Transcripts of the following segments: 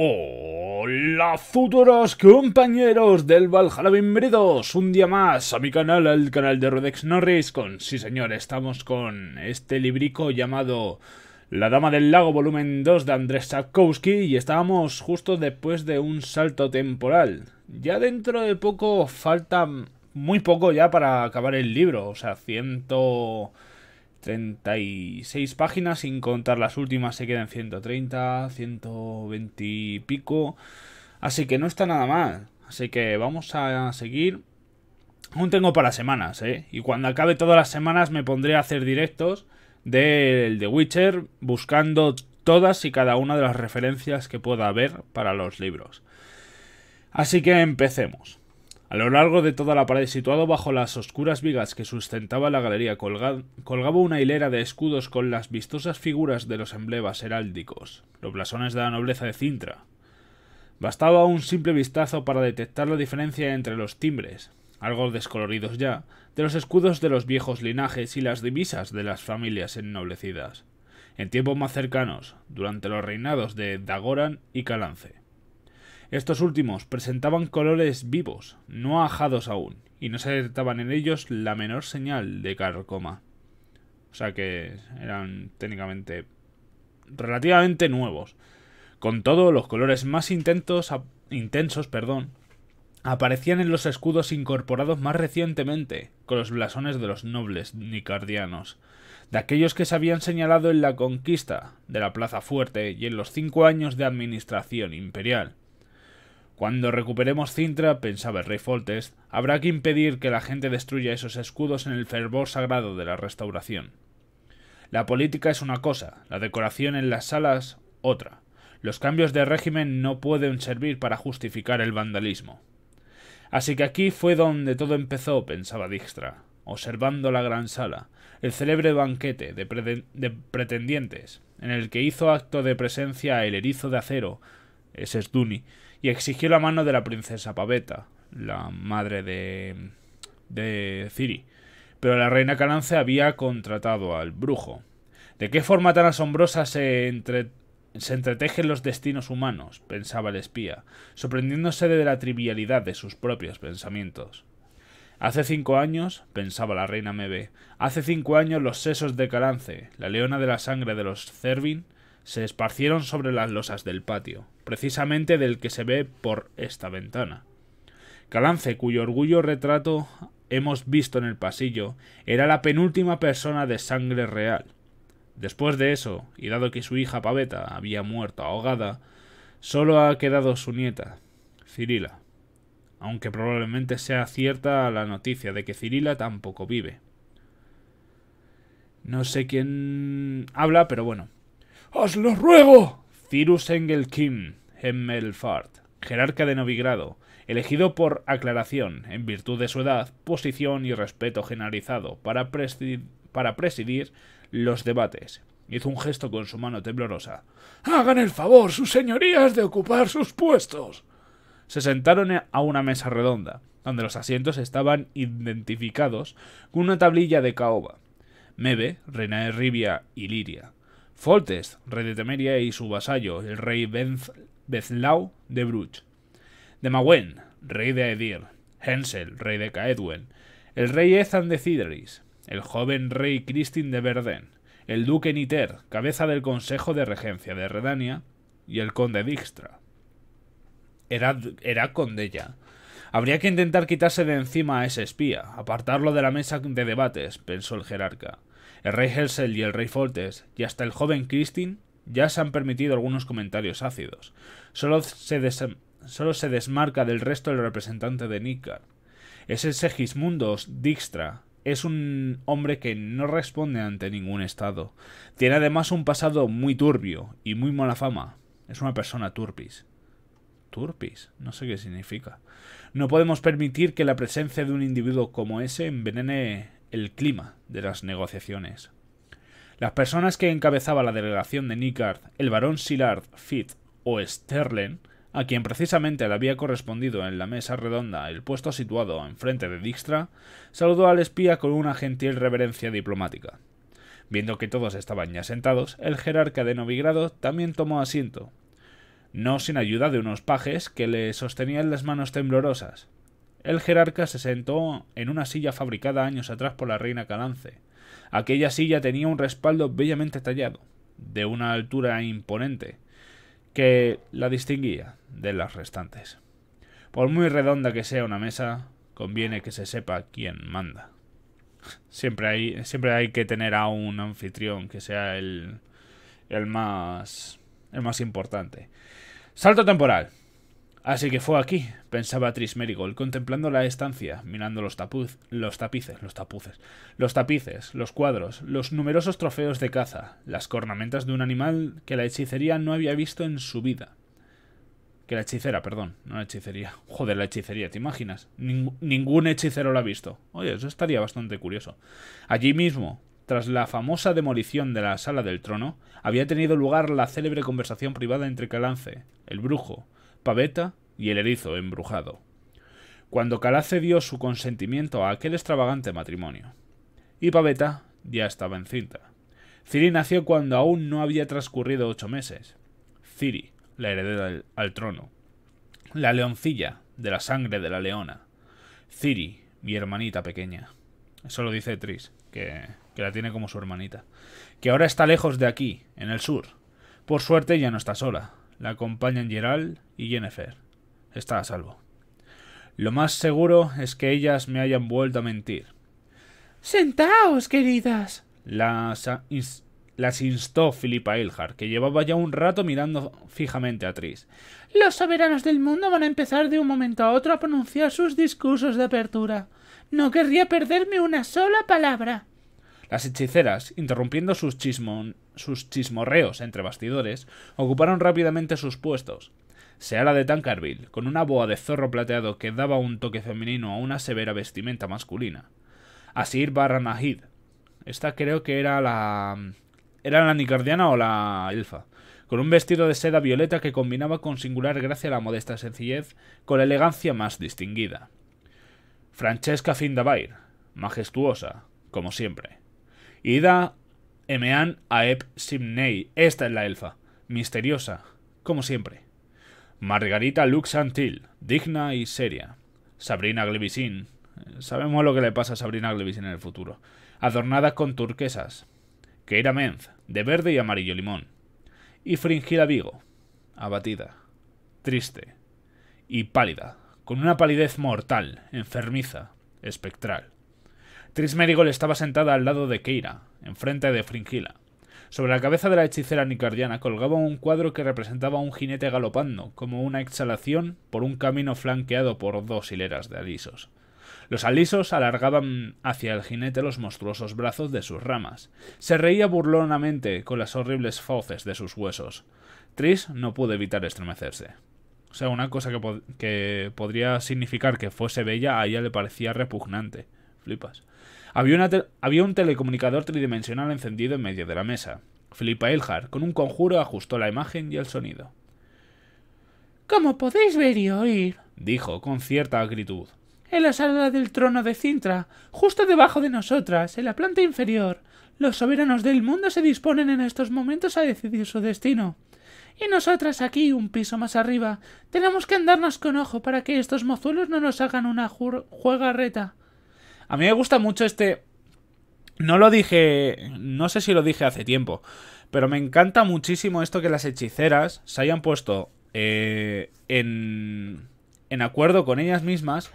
Hola futuros compañeros del Valhalla, bienvenidos un día más a mi canal, al canal de Rodex Norris con, sí señor, estamos con este librico llamado La Dama del Lago volumen 2 de Andrés Sapkowski y estábamos justo después de un salto temporal. Ya dentro de poco falta muy poco ya para acabar el libro, o sea, ciento... 36 páginas, sin contar las últimas, se quedan 130, 120 y pico. Así que no está nada mal. Así que vamos a seguir. Aún tengo para semanas, ¿eh? Y cuando acabe todas las semanas me pondré a hacer directos del The Witcher buscando todas y cada una de las referencias que pueda haber para los libros. Así que empecemos. A lo largo de toda la pared, situado bajo las oscuras vigas que sustentaba la galería, colgaba una hilera de escudos con las vistosas figuras de los emblemas heráldicos, los blasones de la nobleza de Cintra. Bastaba un simple vistazo para detectar la diferencia entre los timbres, algo descoloridos ya, de los escudos de los viejos linajes y las divisas de las familias ennoblecidas, en tiempos más cercanos, durante los reinados de Dagoran y Calance. Estos últimos presentaban colores vivos, no ajados aún, y no se detectaban en ellos la menor señal de carcoma. O sea que eran técnicamente relativamente nuevos. Con todo, los colores más intentos, intensos perdón, aparecían en los escudos incorporados más recientemente, con los blasones de los nobles nicardianos, de aquellos que se habían señalado en la conquista de la Plaza Fuerte y en los cinco años de administración imperial. Cuando recuperemos Cintra, pensaba el rey Foltest, habrá que impedir que la gente destruya esos escudos en el fervor sagrado de la restauración. La política es una cosa, la decoración en las salas otra. Los cambios de régimen no pueden servir para justificar el vandalismo. Así que aquí fue donde todo empezó, pensaba Dijkstra, observando la gran sala, el célebre banquete de, pretendientes, en el que hizo acto de presencia el erizo de acero, ese es Duni, y exigió la mano de la princesa Paveta, la madre de, de Ciri. Pero la reina Calance había contratado al brujo. ¿De qué forma tan asombrosa se, entre, se entretejen los destinos humanos? pensaba el espía, sorprendiéndose de la trivialidad de sus propios pensamientos. Hace cinco años, pensaba la reina Mebe, hace cinco años los sesos de Calance, la leona de la sangre de los Cervin, se esparcieron sobre las losas del patio, precisamente del que se ve por esta ventana. Calance, cuyo orgullo retrato hemos visto en el pasillo, era la penúltima persona de sangre real. Después de eso, y dado que su hija Paveta había muerto ahogada, solo ha quedado su nieta, Cirila. Aunque probablemente sea cierta la noticia de que Cirila tampoco vive. No sé quién habla, pero bueno. ¡Os lo ruego! Cyrus Engelkim, Emmelfart, jerarca de Novigrado, elegido por aclaración, en virtud de su edad, posición y respeto generalizado, para presidir, los debates. Hizo un gesto con su mano temblorosa. Hagan el favor, sus señorías, de ocupar sus puestos. Se sentaron a una mesa redonda, donde los asientos estaban identificados con una tablilla de caoba. Mebe, reina Ribia y Liria, Foltest, rey de Temeria, y su vasallo, el rey Benz de Bruch. Demawen, rey de Edir. Hensel, rey de Caedwen. El rey Ethan de Cideris. El joven rey Cristin de Verden. El duque Niter, cabeza del Consejo de Regencia de Redania. Y el conde Dijkstra. Era, era ella. Habría que intentar quitarse de encima a ese espía, apartarlo de la mesa de debates, pensó el jerarca. El rey Helsel y el rey Foltes, y hasta el joven Kristin, ya se han permitido algunos comentarios ácidos. Solo se, desmarca del resto el representante de Nikar. Ese Segismundos Dijkstra es un hombre que no responde ante ningún estado. Tiene además un pasado muy turbio y muy mala fama. Es una persona turpis. Turpis, no sé qué significa. No podemos permitir que la presencia de un individuo como ese envenene el clima de las negociaciones. Las personas que encabezaba la delegación de Nicard, el barón Sillard, Fitt o Sterlen, a quien precisamente le había correspondido en la mesa redonda el puesto situado enfrente de Dijkstra, saludó al espía con una gentil reverencia diplomática. Viendo que todos estaban ya sentados, el jerarca de Novigrado también tomó asiento, no sin ayuda de unos pajes que le sostenían las manos temblorosas. El jerarca se sentó en una silla fabricada años atrás por la reina Calance. Aquella silla tenía un respaldo bellamente tallado, de una altura imponente, que la distinguía de las restantes. Por muy redonda que sea una mesa, conviene que se sepa quién manda. Siempre hay, siempre hay que tener a un anfitrión que sea el, el, más, el más importante. Salto temporal. Así que fue aquí, pensaba Tris contemplando la estancia, mirando los, tapuz, los tapices, los tapuces, los tapices, los cuadros, los numerosos trofeos de caza, las cornamentas de un animal que la hechicería no había visto en su vida. Que la hechicera, perdón, no la hechicería. Joder, la hechicería, ¿te imaginas? ningún hechicero la ha visto. Oye, eso estaría bastante curioso. Allí mismo, tras la famosa demolición de la sala del trono, había tenido lugar la célebre conversación privada entre Calance, el brujo, paveta y el erizo embrujado, cuando Calace dio su consentimiento a aquel extravagante matrimonio. Y Paveta ya estaba encinta. Ciri nació cuando aún no había transcurrido ocho meses. Ciri, la heredera al trono. La leoncilla, de la sangre de la leona. Ciri, mi hermanita pequeña. Eso lo dice Tris, que, que la tiene como su hermanita. Que ahora está lejos de aquí, en el sur. Por suerte ya no está sola. La acompañan Gerald y Jennifer. Está a salvo. Lo más seguro es que ellas me hayan vuelto a mentir. Sentaos, queridas. Las, instó Philippa Ilhar, que llevaba ya un rato mirando fijamente a Tris. Los soberanos del mundo van a empezar de un momento a otro a pronunciar sus discursos de apertura. No querría perderme una sola palabra. Las hechiceras, interrumpiendo sus chismon sus chismorreos entre bastidores, ocuparon rápidamente sus puestos. la de Tancarville, con una boa de zorro plateado que daba un toque femenino a una severa vestimenta masculina. Asir Barra Nahid. Esta creo que era la... ¿Era la nicardiana o la elfa? con un vestido de seda violeta que combinaba con singular gracia la modesta sencillez con la elegancia más distinguida. Francesca Findabair, majestuosa, como siempre. Ida Emean Aep Simnei. Esta es la elfa, misteriosa, como siempre. Margarita Luxantil, digna y seria. Sabrina Glevisin. Sabemos lo que le pasa a Sabrina Glevisin en el futuro. Adornada con turquesas. Keira Menz, de verde y amarillo limón. Y Fringida Vigo, abatida, triste y pálida, con una palidez mortal, enfermiza, espectral. Merigol estaba sentada al lado de Keira, enfrente de Fringila. Sobre la cabeza de la hechicera nicardiana colgaba un cuadro que representaba a un jinete galopando, como una exhalación por un camino flanqueado por dos hileras de alisos. Los alisos alargaban hacia el jinete los monstruosos brazos de sus ramas. Se reía burlonamente con las horribles fauces de sus huesos. Tris no pudo evitar estremecerse. O sea, una cosa que, que podría significar que fuese bella a ella le parecía repugnante. Flipas. Había, un telecomunicador tridimensional encendido en medio de la mesa. Filipa Elhard, con un conjuro, ajustó la imagen y el sonido. Como podéis ver y oír, dijo con cierta acritud, en la sala del trono de Cintra, justo debajo de nosotras, en la planta inferior, los soberanos del mundo se disponen en estos momentos a decidir su destino. Y nosotras aquí, un piso más arriba, tenemos que andarnos con ojo para que estos mozuelos no nos hagan una jugarreta. A mí me gusta mucho este... No lo dije... No sé si lo dije hace tiempo. Pero me encanta muchísimo esto que las hechiceras se hayan puesto eh, en, en acuerdo con ellas mismas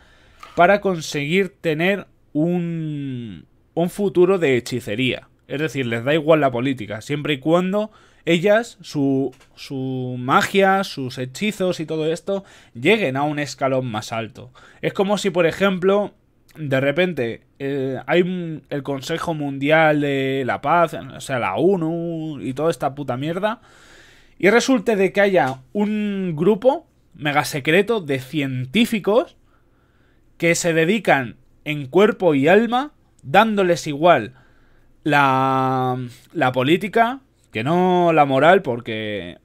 para conseguir tener un, un futuro de hechicería. Es decir, les da igual la política, siempre y cuando ellas, su, su magia, sus hechizos y todo esto lleguen a un escalón más alto. Es como si, por ejemplo, de repente eh, hay el Consejo Mundial de la Paz, o sea, la ONU y toda esta puta mierda, y resulte de que haya un grupo mega secreto de científicos que se dedican en cuerpo y alma, dándoles igual la, política, que no la moral, porque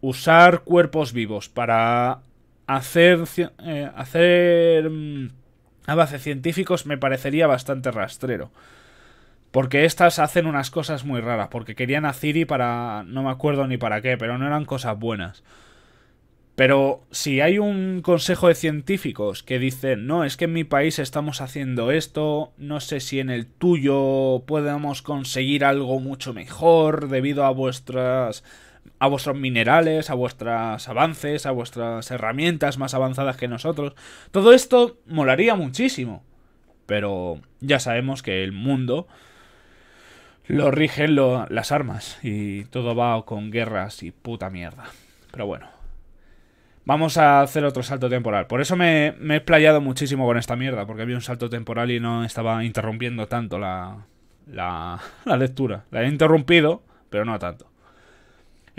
usar cuerpos vivos para hacer... Eh, hacer mm, base científicos me parecería bastante rastrero. Porque estas hacen unas cosas muy raras, porque querían a y para... no me acuerdo ni para qué, pero no eran cosas buenas. Pero si hay un consejo de científicos que dicen, no, es que en mi país estamos haciendo esto, no sé si en el tuyo podemos conseguir algo mucho mejor debido a vuestras a vuestros minerales, a vuestros avances, a vuestras herramientas más avanzadas que nosotros. Todo esto molaría muchísimo. Pero ya sabemos que el mundo lo rigen las armas y todo va con guerras y puta mierda. Pero bueno, vamos a hacer otro salto temporal. Por eso me, he playado muchísimo con esta mierda, porque había un salto temporal y no estaba interrumpiendo tanto la, la, la lectura. La he interrumpido, pero no tanto.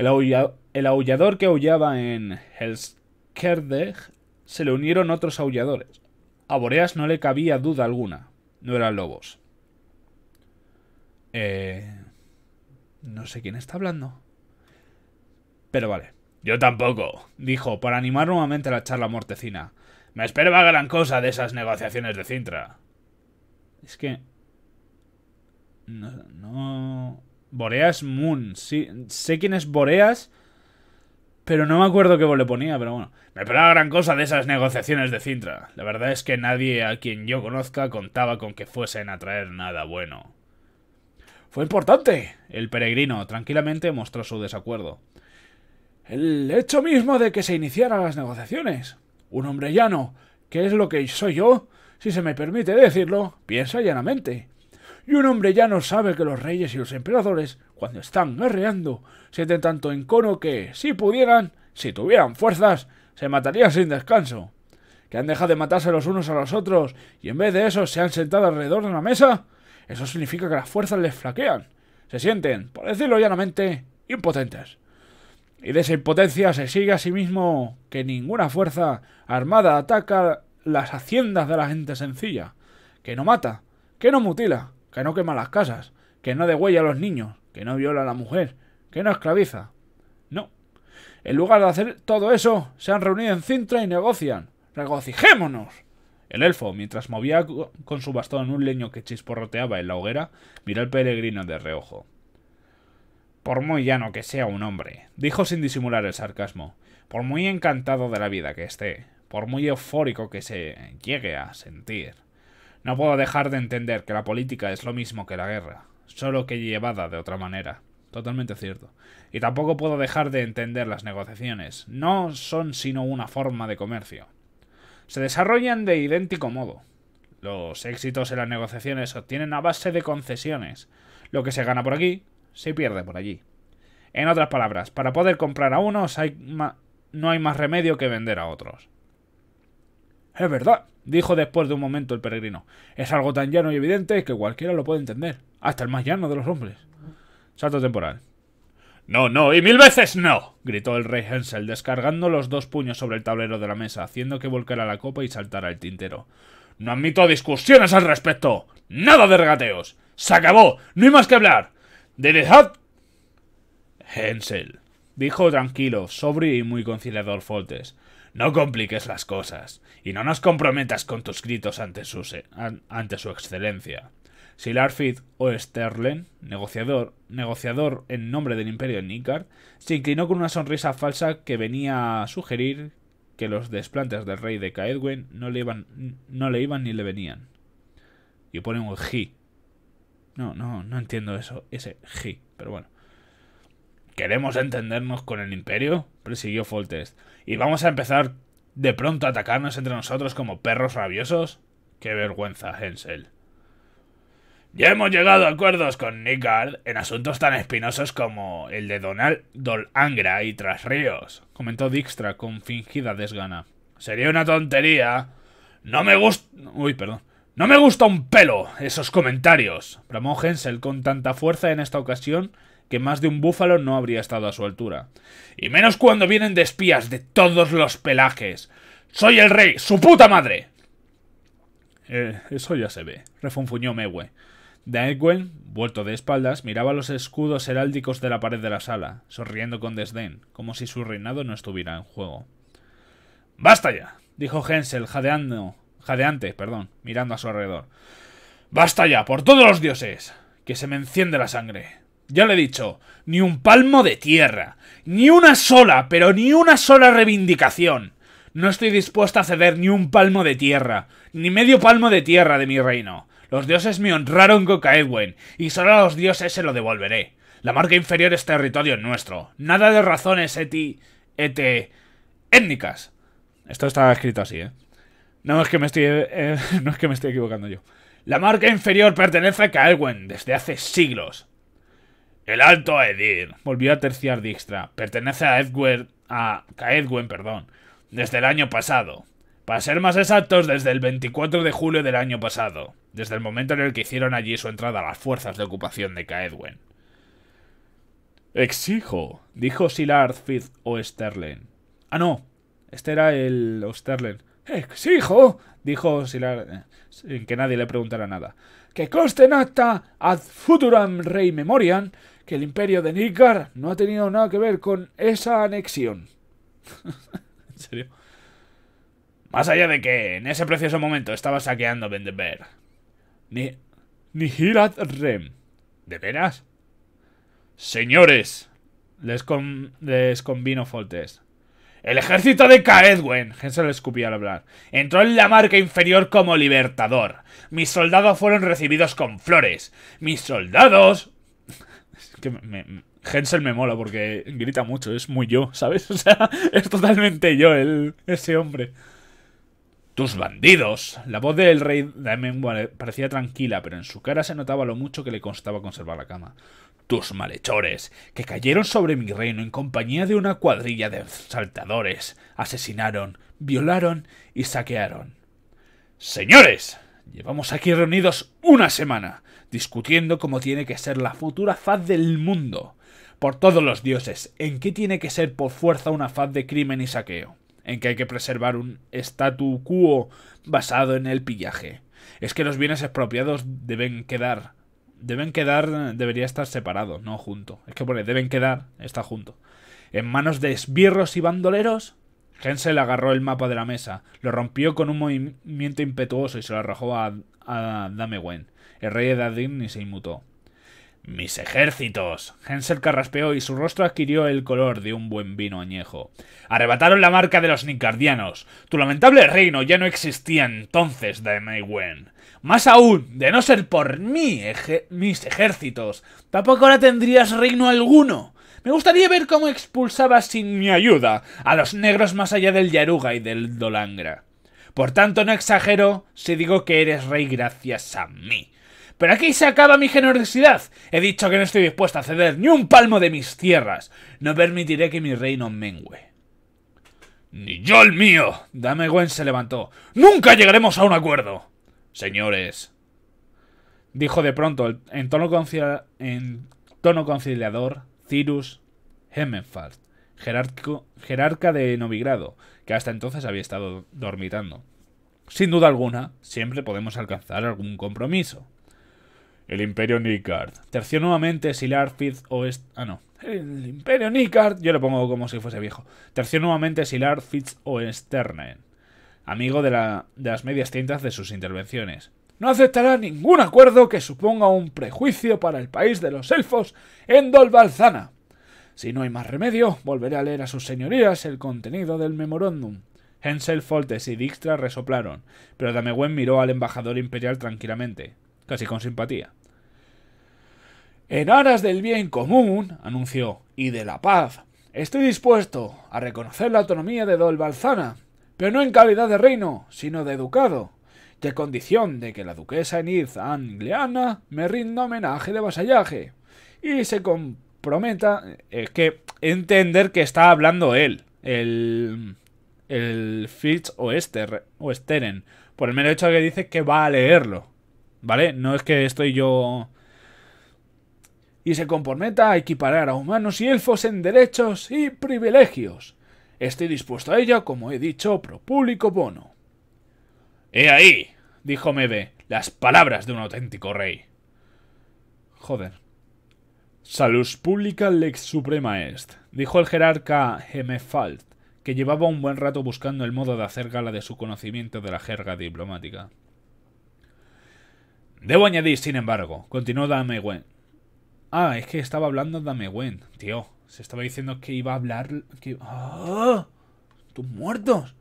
El, aullador que aullaba en Helskerdeg se le unieron otros aulladores. A Boreas no le cabía duda alguna. No eran lobos. Eh... No sé quién está hablando. Pero vale. Yo tampoco, dijo, para animar nuevamente la charla mortecina. Me esperaba gran cosa de esas negociaciones de Cintra. Es que... No... no... Boreas Moon, sí. Sé quién es Boreas, pero no me acuerdo qué le ponía, pero bueno. Me esperaba gran cosa de esas negociaciones de Cintra. La verdad es que nadie a quien yo conozca contaba con que fuesen a traer nada bueno. Fue importante. El peregrino tranquilamente mostró su desacuerdo. El hecho mismo de que se iniciaran las negociaciones. Un hombre llano, que es lo que soy yo, si se me permite decirlo, piensa llanamente y un hombre ya no sabe que los reyes y los emperadores, cuando están guerreando, sienten tanto encono que, si pudieran, si tuvieran fuerzas, se matarían sin descanso. Que han dejado de matarse los unos a los otros y en vez de eso se han sentado alrededor de una mesa, eso significa que las fuerzas les flaquean. Se sienten, por decirlo llanamente, impotentes. Y de esa impotencia se sigue a sí mismo que ninguna fuerza armada ataca las haciendas de la gente sencilla, que no mata, que no mutila, que no quema las casas, que no degüella a los niños, que no viola a la mujer, que no esclaviza. No. En lugar de hacer todo eso, se han reunido en Cintra y negocian. ¡Regocijémonos! El elfo, mientras movía con su bastón un leño que chisporroteaba en la hoguera, miró al peregrino de reojo. Por muy llano que sea un hombre, dijo sin disimular el sarcasmo, por muy encantado de la vida que esté, por muy eufórico que se llegue a sentir, no puedo dejar de entender que la política es lo mismo que la guerra, solo que llevada de otra manera. Totalmente cierto. Y tampoco puedo dejar de entender las negociaciones. No son sino una forma de comercio. Se desarrollan de idéntico modo. Los éxitos en las negociaciones se obtienen a base de concesiones. Lo que se gana por aquí, se pierde por allí. En otras palabras, para poder comprar a unos hay no hay más remedio que vender a otros. Es verdad dijo después de un momento el peregrino. Es algo tan llano y evidente que cualquiera lo puede entender, hasta el más llano de los hombres. Salto temporal. No, no, y mil veces no, gritó el rey Hensel, descargando los dos puños sobre el tablero de la mesa, haciendo que volcara la copa y saltara el tintero. No admito discusiones al respecto. Nada de regateos. Se acabó. No hay más que hablar. Derezad. Hensel, dijo tranquilo, sobrio y muy conciliador Foltes. No compliques las cosas, y no nos comprometas con tus gritos ante su, ante su excelencia. Si o Sterlen, negociador, negociador en nombre del Imperio Nícar, se inclinó con una sonrisa falsa que venía a sugerir que los desplantes del rey de Caedwen no le iban, no le iban ni le venían. Y pone un ji. No, no, no entiendo eso, ese ji, pero bueno. ¿Queremos entendernos con el Imperio? Persiguió Foltest. ¿Y vamos a empezar de pronto a atacarnos entre nosotros como perros rabiosos? Qué vergüenza, Hensel. Ya hemos llegado a acuerdos con Nickard en asuntos tan espinosos como el de Donald Dolangra y ríos comentó Dijkstra con fingida desgana. Sería una tontería. No me gusta. Uy, perdón. No me gusta un pelo esos comentarios, bramó Hensel con tanta fuerza en esta ocasión que más de un búfalo no habría estado a su altura. Y menos cuando vienen de espías de todos los pelajes. ¡Soy el rey! ¡Su puta madre! Eh, eso ya se ve, refunfuñó Mewe. Daegwen, vuelto de espaldas, miraba los escudos heráldicos de la pared de la sala, sonriendo con desdén, como si su reinado no estuviera en juego. ¡Basta ya! dijo Hensel, jadeando, jadeante, perdón, mirando a su alrededor. ¡Basta ya, por todos los dioses! ¡Que se me enciende la sangre! Ya le he dicho, ni un palmo de tierra, ni una sola, pero ni una sola reivindicación. No estoy dispuesta a ceder ni un palmo de tierra, ni medio palmo de tierra de mi reino. Los dioses me honraron con Caedwen, y solo a los dioses se lo devolveré. La marca inferior es territorio nuestro. Nada de razones eti... ete... étnicas. Esto está escrito así, ¿eh? No es que me estoy... Eh, no es que me estoy equivocando yo. La marca inferior pertenece a Caedwen desde hace siglos. El alto Edir, volvió a terciar Dijkstra, pertenece a Edward, a Caedwen, perdón, desde el año pasado. Para ser más exactos, desde el 24 de julio del año pasado, desde el momento en el que hicieron allí su entrada las fuerzas de ocupación de Caedwen. Exijo, dijo Silard Fitz Oesterlen. Ah, no, este era el Oesterlen. Exijo, dijo Silar eh, sin que nadie le preguntara nada, que conste en acta ad futuram rei memoriam que el imperio de Nícar no ha tenido nada que ver con esa anexión. en serio. Más allá de que en ese precioso momento estaba saqueando Vendeberg. Ni. Nihirat Rem. ¿De veras? Señores, les, con, les convino Foltes. El ejército de Caedwen, lo escupía al hablar, entró en la marca inferior como libertador. Mis soldados fueron recibidos con flores. Mis soldados que me, Hensel me mola porque grita mucho, es muy yo, ¿sabes? O sea, es totalmente yo el, ese hombre. Tus bandidos. La voz del rey parecía tranquila, pero en su cara se notaba lo mucho que le costaba conservar la cama. Tus malhechores, que cayeron sobre mi reino en compañía de una cuadrilla de saltadores, asesinaron, violaron y saquearon. Señores, Llevamos aquí reunidos una semana, discutiendo cómo tiene que ser la futura faz del mundo. Por todos los dioses, ¿en qué tiene que ser por fuerza una faz de crimen y saqueo? ¿En qué hay que preservar un statu quo basado en el pillaje? Es que los bienes expropiados deben quedar. Deben quedar, debería estar separado, no junto. Es que pone, deben quedar, está junto. En manos de esbirros y bandoleros, Hensel agarró el mapa de la mesa, lo rompió con un movimiento impetuoso y se lo arrojó a, Damewen. El rey de Dadin ni se inmutó. ¡Mis ejércitos! Hensel carraspeó y su rostro adquirió el color de un buen vino añejo. Arrebataron la marca de los Nicardianos. Tu lamentable reino ya no existía entonces, Damewen. Más aún, de no ser por mí, mis ejércitos, tampoco ahora tendrías reino alguno. Me gustaría ver cómo expulsaba sin mi ayuda a los negros más allá del Yaruga y del Dolangra. Por tanto, no exagero si digo que eres rey gracias a mí. Pero aquí se acaba mi generosidad. He dicho que no estoy dispuesto a ceder ni un palmo de mis tierras. No permitiré que mi reino mengüe. Ni yo el mío. Gwen se levantó. Nunca llegaremos a un acuerdo. Señores. Dijo de pronto en tono, en tono conciliador Cyrus Hemenfart, jerarca de Novigrado, que hasta entonces había estado dormitando. Sin duda alguna, siempre podemos alcanzar algún compromiso. El Imperio Nicard. Terció nuevamente Silar Fitz Ah, no. El Imperio Nicard... Yo lo pongo como si fuese viejo. Terció nuevamente Amigo de, la... de las medias tintas de sus intervenciones no aceptará ningún acuerdo que suponga un prejuicio para el país de los elfos en Dolbalzana. Si no hay más remedio, volveré a leer a sus señorías el contenido del memorándum. Hensel, Foltes y Dijkstra resoplaron, pero Damewen miró al embajador imperial tranquilamente, casi con simpatía. En aras del bien común, anunció, y de la paz, estoy dispuesto a reconocer la autonomía de Dolbalzana, pero no en calidad de reino, sino de ducado de condición de que la duquesa Enid Angliana me rinda homenaje de vasallaje y se comprometa... Es que entender que está hablando él, el, el Fitz o Oesteren, por el mero hecho de que dice que va a leerlo, ¿vale? No es que estoy yo y se comprometa a equiparar a humanos y elfos en derechos y privilegios. Estoy dispuesto a ello, como he dicho, pro público bono. He ahí, dijo Mebe, las palabras de un auténtico rey. Joder. Salus pública lex suprema est, dijo el jerarca Hemefald, que llevaba un buen rato buscando el modo de hacer gala de su conocimiento de la jerga diplomática. Debo añadir, sin embargo, continuó Damewen. Ah, es que estaba hablando Damewen, tío. Se estaba diciendo que iba a hablar... Que... ¡Ah! ¡Tus muertos!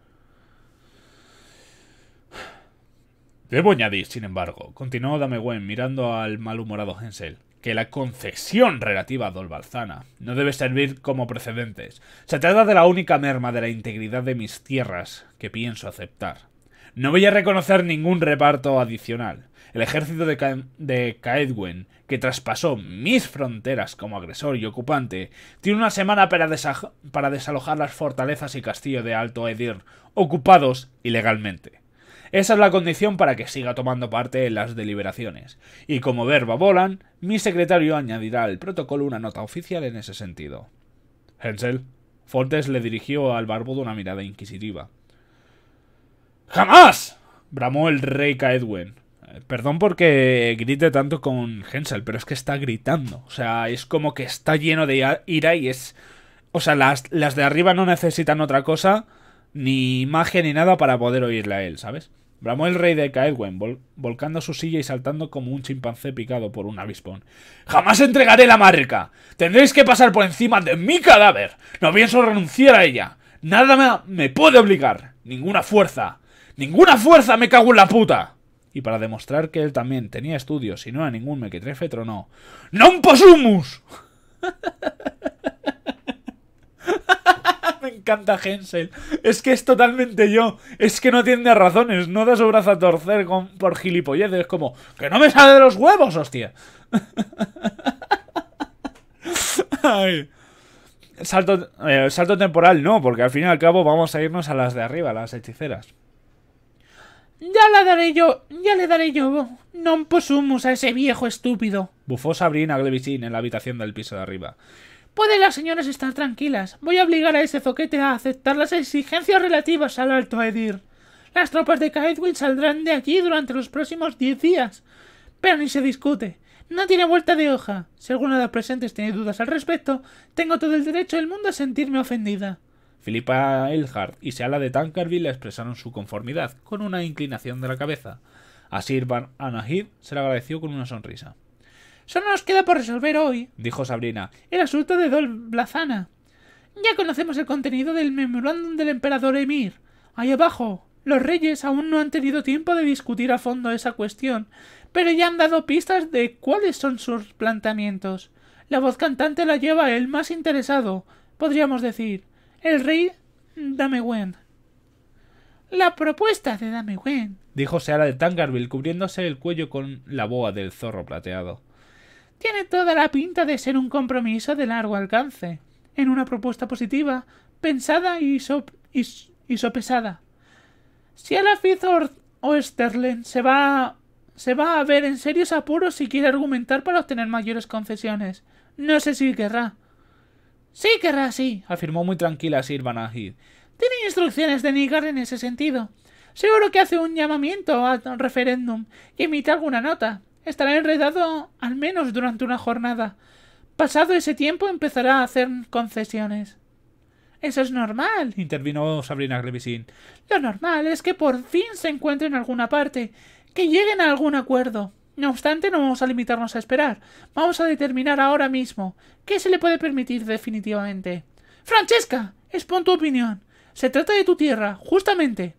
Debo añadir, sin embargo, continuó Damewen mirando al malhumorado Hensel, que la concesión relativa a Dolbalzana no debe servir como precedentes. Se trata de la única merma de la integridad de mis tierras que pienso aceptar. No voy a reconocer ningún reparto adicional. El ejército de, Caedwen, que traspasó mis fronteras como agresor y ocupante, tiene una semana para, para desalojar las fortalezas y castillo de Alto Edir, ocupados ilegalmente. Esa es la condición para que siga tomando parte en las deliberaciones. Y como verba volan, mi secretario añadirá al protocolo una nota oficial en ese sentido. Hensel. Fortes le dirigió al barbudo una mirada inquisitiva. ¡Jamás! bramó el rey Caedwen. Eh, perdón porque grite tanto con Hensel, pero es que está gritando. O sea, es como que está lleno de ira y es... O sea, las, las de arriba no necesitan otra cosa, ni magia ni nada para poder oírle a él, ¿sabes? Bramó el rey de Caedwen, volcando su silla y saltando como un chimpancé picado por un avispón. ¡Jamás entregaré la marca! Tendréis que pasar por encima de mi cadáver. No pienso renunciar a ella. Nada me, puede obligar. Ninguna fuerza. ¡Ninguna fuerza! ¡Me cago en la puta! Y para demostrar que él también tenía estudios y no a ningún mequetrefe, ¡No ¡Non posumus! Me encanta Hensel. Es que es totalmente yo. Es que no tiene razones. No da su brazo a torcer con, por gilipollez, Es como, que no me sale de los huevos, hostia. Eh, salto, temporal no, porque al fin y al cabo vamos a irnos a las de arriba, a las hechiceras. Ya la daré yo, ya le daré yo no posumos a ese viejo estúpido. Bufó Sabrina Glevisin en la habitación del piso de arriba. Pueden las señoras estar tranquilas. Voy a obligar a ese zoquete a aceptar las exigencias relativas al Alto Edir. Las tropas de Caedwin saldrán de aquí durante los próximos diez días. Pero ni se discute. No tiene vuelta de hoja. Si alguna de las presentes tiene dudas al respecto, tengo todo el derecho del mundo a sentirme ofendida. Philippa Elhart y Seala de Tankerville expresaron su conformidad con una inclinación de la cabeza. A Sir Van Anahid se le agradeció con una sonrisa. Solo nos queda por resolver hoy, dijo Sabrina, el asunto de Dol Blazana. Ya conocemos el contenido del memorándum del emperador Emir. Ahí abajo, los reyes aún no han tenido tiempo de discutir a fondo esa cuestión, pero ya han dado pistas de cuáles son sus planteamientos. La voz cantante la lleva el más interesado, podríamos decir, el rey Damewen. La propuesta de Damewen, dijo Seara de Tangarville cubriéndose el cuello con la boa del zorro plateado. Tiene toda la pinta de ser un compromiso de largo alcance, en una propuesta positiva, pensada y, so y, sopesada. Si la Fitz o Sterling se va, se va a ver en serios apuros si quiere argumentar para obtener mayores concesiones. No sé si querrá. Sí querrá, sí, afirmó muy tranquila Sir Vanahid. Tiene instrucciones de negar en ese sentido. Seguro que hace un llamamiento a referéndum y emite alguna nota. Estará enredado al menos durante una jornada. Pasado ese tiempo empezará a hacer concesiones. Eso es normal, intervino Sabrina Grevisin. Lo normal es que por fin se encuentren en alguna parte, que lleguen a algún acuerdo. No obstante, no vamos a limitarnos a esperar. Vamos a determinar ahora mismo qué se le puede permitir definitivamente. Francesca, Expón tu opinión. Se trata de tu tierra, justamente.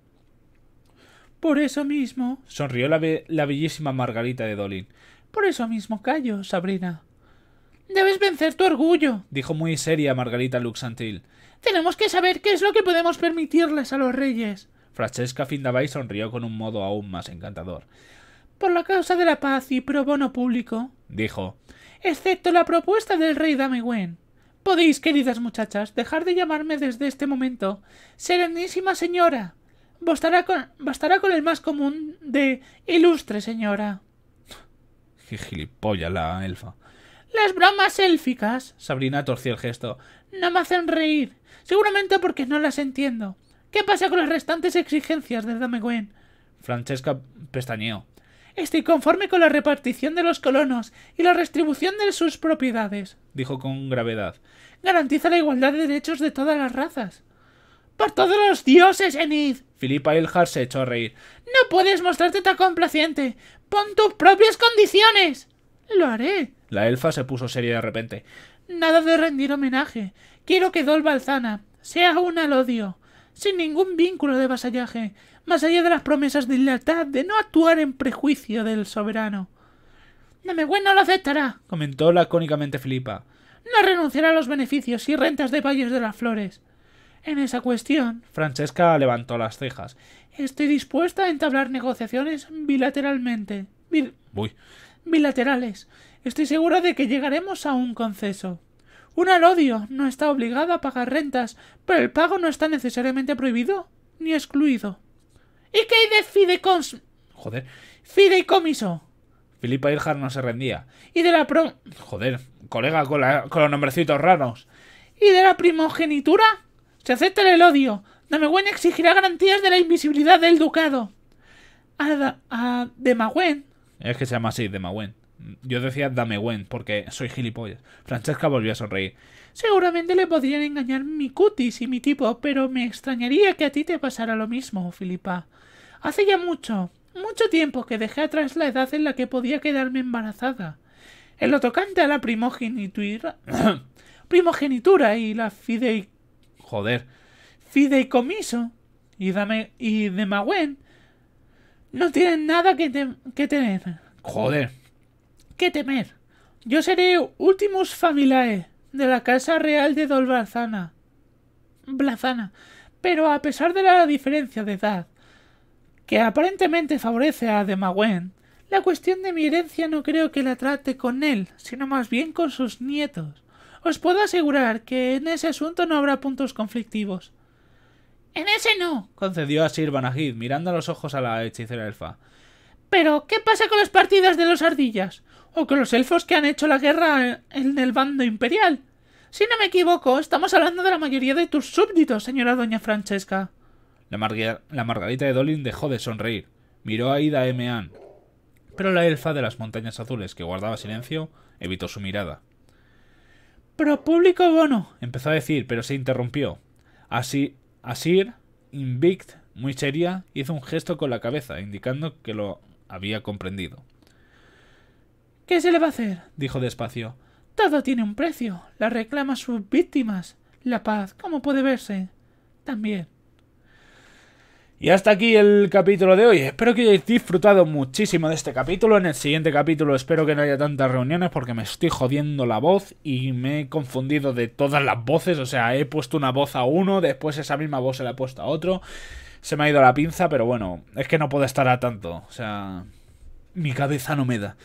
Por eso mismo, sonrió la, bellísima Margarita de Dolin. Por eso mismo callo, Sabrina. Debes vencer tu orgullo, dijo muy seria Margarita Luxantil. Tenemos que saber qué es lo que podemos permitirles a los reyes. Francesca Findabay sonrió con un modo aún más encantador. Por la causa de la paz y pro bono público, dijo, excepto la propuesta del rey Damewen. Podéis, queridas muchachas, dejar de llamarme desde este momento Serenísima Señora, Bastará con, el más común de ilustre señora. Qué gilipolla la elfa. Las bromas élficas. Sabrina torció el gesto. No me hacen reír. Seguramente porque no las entiendo. ¿Qué pasa con las restantes exigencias del Dame Gwen? Francesca pestañeó. Estoy conforme con la repartición de los colonos y la restribución de sus propiedades, dijo con gravedad. Garantiza la igualdad de derechos de todas las razas. Por todos los dioses, Enid. Filipa Ilhar se echó a reír. No puedes mostrarte tan complaciente. Pon tus propias condiciones. Lo haré. La elfa se puso seria de repente. Nada de rendir homenaje. Quiero que Dol Balzana sea un alodio, sin ningún vínculo de vasallaje, más allá de las promesas de lealtad de no actuar en prejuicio del soberano. me bueno lo aceptará, comentó lacónicamente Filipa. No renunciará a los beneficios y rentas de valles de las flores. En esa cuestión, Francesca levantó las cejas. Estoy dispuesta a entablar negociaciones bilateralmente. Bil Bilaterales. Estoy segura de que llegaremos a un conceso. Un alodio no está obligado a pagar rentas, pero el pago no está necesariamente prohibido ni excluido. ¿Y qué hay de fideicomiso? Joder. Fideicomiso. Filipa Irhard no se rendía. Y de la pro... Joder, colega con, con los nombrecitos raros. ¿Y de la primogenitura? Se acepta el odio. Damegüen exigirá garantías de la invisibilidad del ducado. A, a Es que se llama así, Demagüen. Yo decía Damegüen porque soy gilipollas. Francesca volvió a sonreír. Seguramente le podrían engañar mi cutis y mi tipo, pero me extrañaría que a ti te pasara lo mismo, Filipa. Hace ya mucho, mucho tiempo que dejé atrás la edad en la que podía quedarme embarazada. En lo tocante a la primogenitura, primogenitura y la fideic Joder. Fideicomiso y, Dame, y Demagüen no tienen nada que, Joder. ¿Qué temer? Yo seré Ultimus Familiae de la Casa Real de Dolbarzana, Blazana. Pero a pesar de la diferencia de edad, que aparentemente favorece a Demagüen, la cuestión de mi herencia no creo que la trate con él, sino más bien con sus nietos. Os puedo asegurar que en ese asunto no habrá puntos conflictivos. En ese no, concedió a Sir Banagid, mirando los ojos a la hechicera elfa. Pero, ¿qué pasa con las partidas de los ardillas? ¿O con los elfos que han hecho la guerra en el bando imperial? Si no me equivoco, estamos hablando de la mayoría de tus súbditos, señora doña Francesca. La, la margarita de Dolin dejó de sonreír. Miró a Ida Emean. Pero la elfa de las montañas azules, que guardaba silencio, evitó su mirada. Pero público bono, empezó a decir, pero se interrumpió. Así, Asir, Invict, muy seria, hizo un gesto con la cabeza, indicando que lo había comprendido. ¿Qué se le va a hacer? dijo despacio. Todo tiene un precio. La reclama sus víctimas. La paz, ¿cómo puede verse. También. Y hasta aquí el capítulo de hoy. Espero que hayáis disfrutado muchísimo de este capítulo. En el siguiente capítulo espero que no haya tantas reuniones porque me estoy jodiendo la voz y me he confundido de todas las voces. O sea, he puesto una voz a uno, después esa misma voz se la he puesto a otro. Se me ha ido la pinza, pero bueno, es que no puedo estar a tanto. O sea, mi cabeza no me da.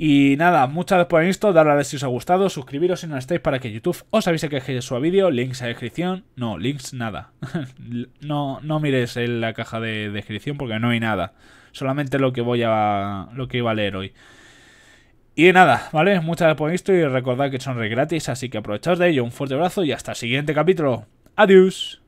Y nada, muchas gracias por esto, darle a like si os ha gustado, suscribiros si no estáis para que YouTube os avise que su vídeo, links a descripción, no, links nada. no, no mires en la caja de descripción porque no hay nada. Solamente lo que voy a. lo que iba a leer hoy. Y nada, ¿vale? Muchas gracias por esto y recordad que son re gratis, así que aprovechad de ello. Un fuerte abrazo y hasta el siguiente capítulo. Adiós.